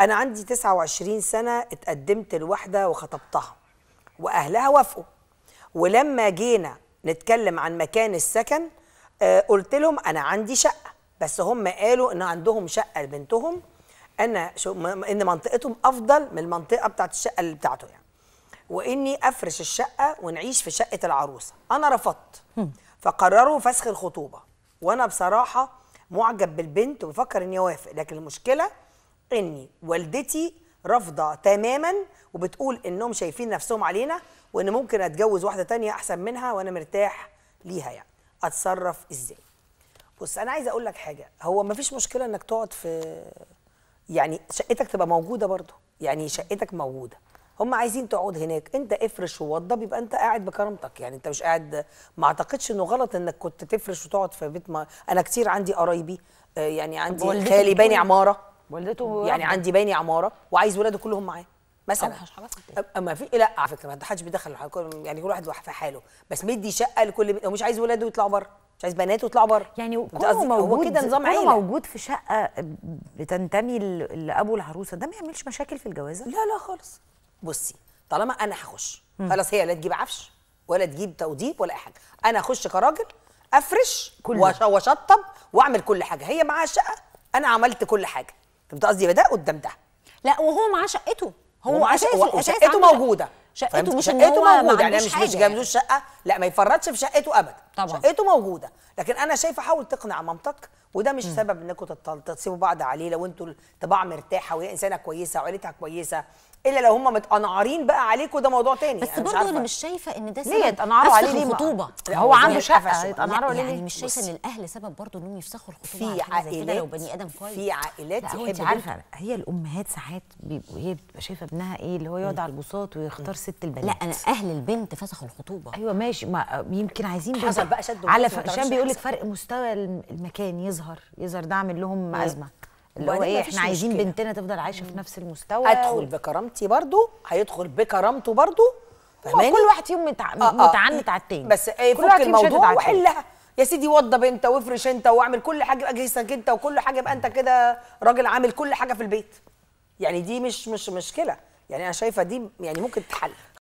انا عندي 29 سنه اتقدمت لواحده وخطبتها واهلها وافقوا ولما جينا نتكلم عن مكان السكن آه، قلت لهم انا عندي شقه بس هم قالوا ان عندهم شقه لبنتهم انا ان منطقتهم افضل من المنطقه بتاعت الشقه اللي بتاعته يعني واني افرش الشقه ونعيش في شقه العروسه انا رفضت فقرروا فسخ الخطوبه وانا بصراحه معجب بالبنت وبفكر اني اوافق لكن المشكله اني والدتي رافضه تماما وبتقول انهم شايفين نفسهم علينا وان ممكن اتجوز واحده تانية احسن منها وانا مرتاح ليها يعني اتصرف ازاي بص انا عايزه اقول لك حاجه هو مفيش مشكله انك تقعد في يعني شقتك تبقى موجوده برضه يعني شقتك موجوده هم عايزين تقعد هناك انت افرش ووضب يبقى انت قاعد بكرامتك يعني انت مش قاعد ما اعتقدش انه غلط انك كنت تفرش وتقعد في بيت ما انا كتير عندي قرايبي آه، يعني عندي خالي باني عماره والدته يعني رفض. عندي بيني عماره وعايز ولاده كلهم معاه مثلا اما في لا على فكره ما حدش بيدخل يعني كل واحد في حاله بس مدي شقه لكل بي... مش عايز ولاده يطلعوا بره مش عايز بناته يطلعوا بره يعني كله موجود هو كده نظام عيله موجود في شقه بتنتمي لابو العروسه ده ما يعملش مشاكل في الجوازه لا لا خالص بصي طالما انا هخش خلاص هي لا تجيب عفش ولا تجيب توضيب ولا اي حاجه انا اخش كراجل افرش واشطب واعمل كل حاجه هي معاها الشقه انا عملت كل حاجه فهمت قصدي يبقى ده قدام ده لا وهو معاه شقته هو معاه شقته موجوده شقته مش شقته موجوده يعني مش مش جايبلوش شقه لا ما يفرطش في شقته ابدا طبعا شقته موجوده لكن انا شايفه حاول تقنع مامتك وده مش م. سبب انكم تسيبوا بعض عليه لو انتوا الطباع مرتاحه وهي انسانه كويسه وعيلتها كويسه الا لو هم متقنعرين بقى عليكوا ده موضوع تاني بس برضه انا مش شايفه ان ده سبب ليه اتقنعروا عليه ليه الخطوبه هو يعني عنده شقه اتقنعروا عليه يعني, يعني مش شايفه ان الاهل سبب برضه انهم يفسخوا الخطوبه في عائلات لو بني ادم كويس في عائلات انت عارفه هي الامهات ساعات بيبقوا هي بتبقى شايفه ابنها ايه اللي هو يقعد على البساط ويختار ست البنات لا انا اهل البنت فسخوا الخطوبه ايوه ماشي ما يمكن عايزين حصل بقى شد على عشان بيقول لك فرق مستوى المكان يظهر يظهر ده عامل لهم ازمه اللي هو ايه احنا عايزين مشكلة. بنتنا تفضل عايشه في نفس المستوى ادخل و... بكرامتي برضو هيدخل بكرامته برضو فاهماني كل واحد فيهم متع... آه آه. متعنت على التاني بس ايه فك الموضوع وحلها يا سيدي وضب انت وافرش انت واعمل كل حاجه يبقى باجهزتك انت وكل حاجه يبقى انت كده راجل عامل كل حاجه في البيت يعني دي مش مش مشكله يعني انا شايفه دي يعني ممكن تتحل